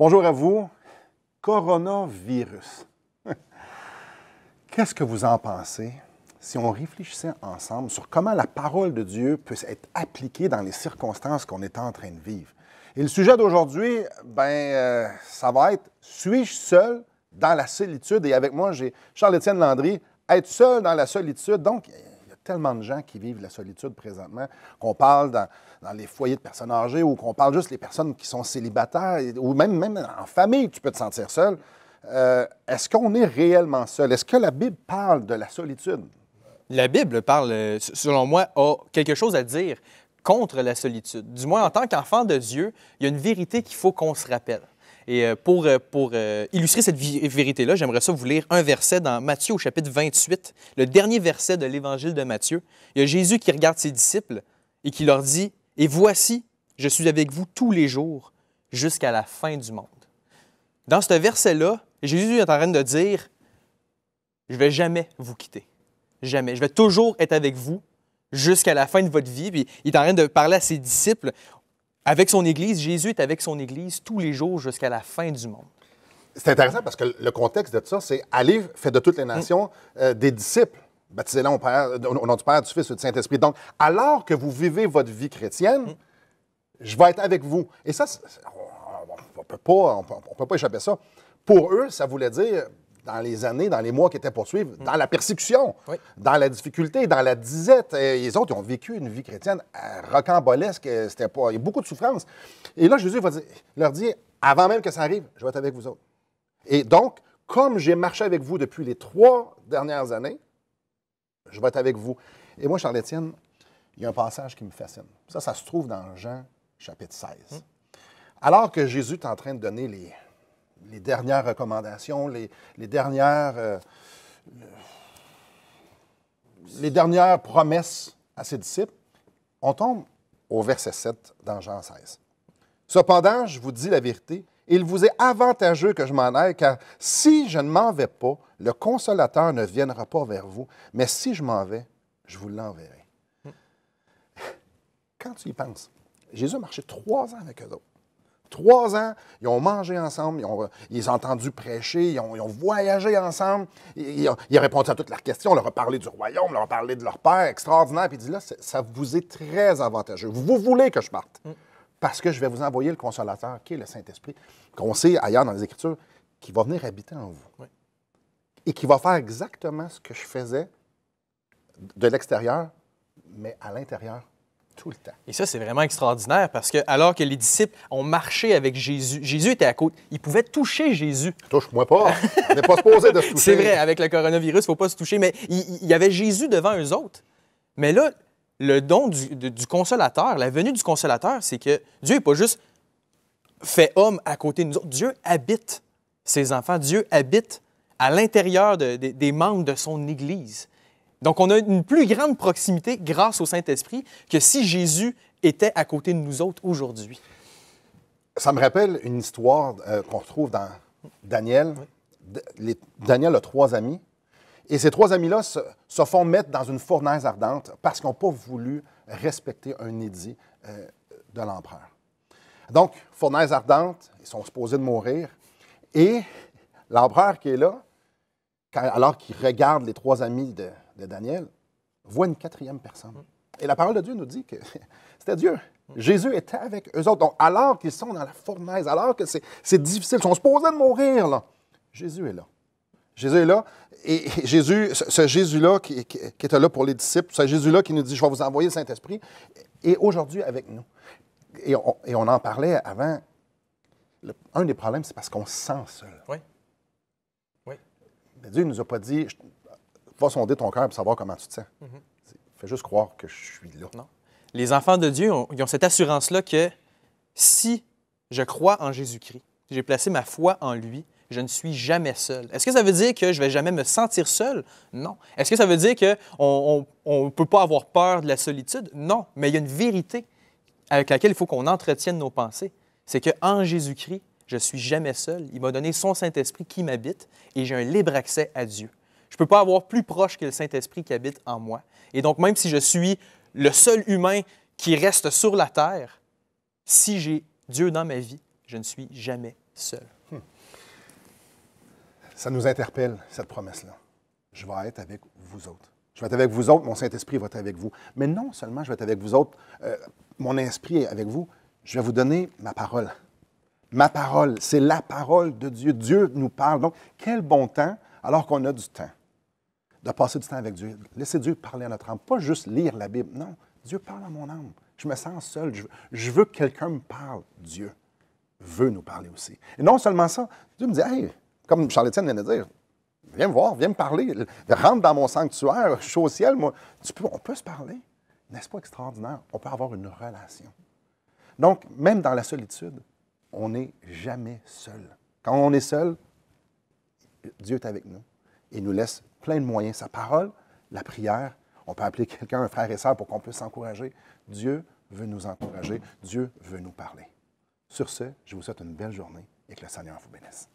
Bonjour à vous. Coronavirus. Qu'est-ce que vous en pensez si on réfléchissait ensemble sur comment la parole de Dieu peut être appliquée dans les circonstances qu'on est en train de vivre? Et le sujet d'aujourd'hui, ben, euh, ça va être Suis-je seul dans la solitude? Et avec moi, j'ai Charles-Étienne Landry, Être seul dans la solitude. Donc, tellement de gens qui vivent la solitude présentement, qu'on parle dans, les foyers de personnes âgées ou qu'on parle juste des personnes qui sont célibataires ou même, même en famille, tu peux te sentir seul. Euh, est-ce qu'on est réellement seul? Est-ce que la Bible parle de la solitude? La Bible parle, euh, selon moi, a quelque chose à dire contre la solitude. Du moins, en tant qu'enfant de Dieu, il y a une vérité qu'il faut qu'on se rappelle. Et euh, pour, euh, euh, illustrer cette vérité-là, j'aimerais ça vous lire un verset dans Matthieu au chapitre 28, le dernier verset de l'évangile de Matthieu. Il y a Jésus qui regarde ses disciples et qui leur dit, Et voici, je suis avec vous tous les jours jusqu'à la fin du monde. Dans ce verset-là, Jésus est en train de dire, je ne vais jamais vous quitter. Jamais. Je vais toujours être avec vous jusqu'à la fin de votre vie. Puis il est en train de parler à ses disciples. Avec son Église, Jésus est avec son Église tous les jours jusqu'à la fin du monde. C'est intéressant parce que le contexte de ça, c'est aller, fait de toutes les nations mm. euh, des disciples. Baptisez-les au, au, nom du Père, du Fils et du Saint-Esprit. Donc, alors que vous vivez votre vie chrétienne, mm. je vais être avec vous. Et ça, on ne peut pas échapper à ça. Pour eux, ça voulait dire dans les années, dans les mois qui étaient poursuivis, mm. dans la persécution, dans la difficulté, dans la disette. les autres, ont vécu une vie chrétienne euh, rocambolesque. Euh, c'était pas... Il y a beaucoup de souffrance. Et là, Jésus leur dit, avant même que ça arrive, je vais être avec vous autres. Et donc, comme j'ai marché avec vous depuis les trois dernières années, je vais être avec vous. Et moi, Charles-Étienne, il y a un passage qui me fascine. Ça, ça se trouve dans Jean chapitre 16. Mm. Alors que Jésus est en train de donner les, les dernières recommandations, les, dernières. Euh, les dernières promesses à ses disciples, on tombe au verset 7 dans Jean 16. Cependant, je vous dis la vérité, il vous est avantageux que je m'en aille, car si je ne m'en vais pas, le consolateur ne viendra pas vers vous, mais si je m'en vais, je vous l'enverrai. Hmm. Quand tu y penses, Jésus a marché trois ans avec eux autres. Trois ans, ils ont mangé ensemble, ils ont, entendu prêcher, ils ont, voyagé ensemble, ils, ont, répondu à toutes leurs questions, on leur a parlé du royaume, on leur a parlé de leur père, extraordinaire, puis il dit là, ça vous est très avantageux. Vous voulez que je parte, mm. parce que je vais vous envoyer le consolateur, qui est le Saint-Esprit, qu'on sait ailleurs dans les Écritures, qui va venir habiter en vous. Et qui va faire exactement ce que je faisais de l'extérieur, mais à l'intérieur et ça, c'est vraiment extraordinaire parce que alors que les disciples ont marché avec Jésus, Jésus était à côté, ils pouvaient toucher Jésus. Touche-moi pas. On n'est pas supposé de toucher. C'est vrai, avec le coronavirus, il faut pas se toucher, mais il y avait Jésus devant eux autres. Mais là, le don du, consolateur, la venue du consolateur, c'est que Dieu n'est pas juste fait homme à côté de nous autres. Dieu habite ses enfants. Dieu habite à l'intérieur des membres de son Église. Donc, on a une plus grande proximité grâce au Saint-Esprit que si Jésus était à côté de nous autres aujourd'hui. Ça me rappelle une histoire euh, qu'on retrouve dans Daniel. Daniel a trois amis. Et ces trois amis-là se, font mettre dans une fournaise ardente parce qu'ils n'ont pas voulu respecter un édit euh, de l'empereur. Donc, fournaise ardente, ils sont supposés de mourir. Et l'empereur qui est là, alors qu'il regarde les trois amis de, de Daniel voit une quatrième personne. Et la parole de Dieu nous dit que c'était Dieu. Jésus était avec eux autres. Donc, alors qu'ils sont dans la fournaise, alors que c'est difficile, ils sont supposés de mourir, là, Jésus est là. Jésus est là. Et Jésus, ce Jésus-là qui, était là pour les disciples, ce Jésus-là qui nous dit Je vais vous envoyer le Saint-Esprit, est aujourd'hui avec nous. Et on, en parlait avant. un des problèmes, c'est parce qu'on sent seul. Oui. Oui. Dieu ne nous a pas dit va sonder ton cœur pour savoir comment tu te sens. Mhm. Fais juste croire que je suis là. Non. Les enfants de Dieu, ont, ils ont cette assurance-là que si je crois en Jésus-Christ, j'ai placé ma foi en lui, je ne suis jamais seul. Est-ce que ça veut dire que je vais jamais me sentir seul? Non. Est-ce que ça veut dire qu'on ne peut pas avoir peur de la solitude? Non. Mais il y a une vérité avec laquelle il faut qu'on entretienne nos pensées. C'est qu'en Jésus-Christ, je ne suis jamais seul. Il m'a donné son Saint-Esprit qui m'habite et j'ai un libre accès à Dieu. Je ne peux pas avoir plus proche que le Saint-Esprit qui habite en moi. Et donc, même si je suis le seul humain qui reste sur la terre, si j'ai Dieu dans ma vie, je ne suis jamais seul. Hmm. Ça nous interpelle, cette promesse-là. Je vais être avec vous autres. Je vais être avec vous autres, mon Saint-Esprit va être avec vous. Mais non seulement je vais être avec vous autres, euh, mon esprit est avec vous, je vais vous donner ma parole. Ma parole, c'est la parole de Dieu. Dieu nous parle. Donc, quel bon temps alors qu'on a du temps de passer du temps avec Dieu. Laissez Dieu parler à notre âme. Pas juste lire la Bible. Non, Dieu parle à mon âme. Je me sens seul. Je, veux que quelqu'un me parle. Dieu veut nous parler aussi. Et non seulement ça, Dieu me dit Hey, comme Charles-Étienne vient de dire, viens me voir, viens me parler. Rentre dans mon sanctuaire, je suis au ciel. Moi. on peut se parler. N'est-ce pas extraordinaire? On peut avoir une relation. Donc, même dans la solitude, on n'est jamais seul. Quand on est seul, Dieu est avec nous. Il nous laisse plein de moyens. Sa parole, la prière. On peut appeler quelqu'un un frère et sœur pour qu'on puisse s'encourager. Dieu veut nous encourager. Dieu veut nous parler. Sur ce, je vous souhaite une belle journée et que le Seigneur vous bénisse.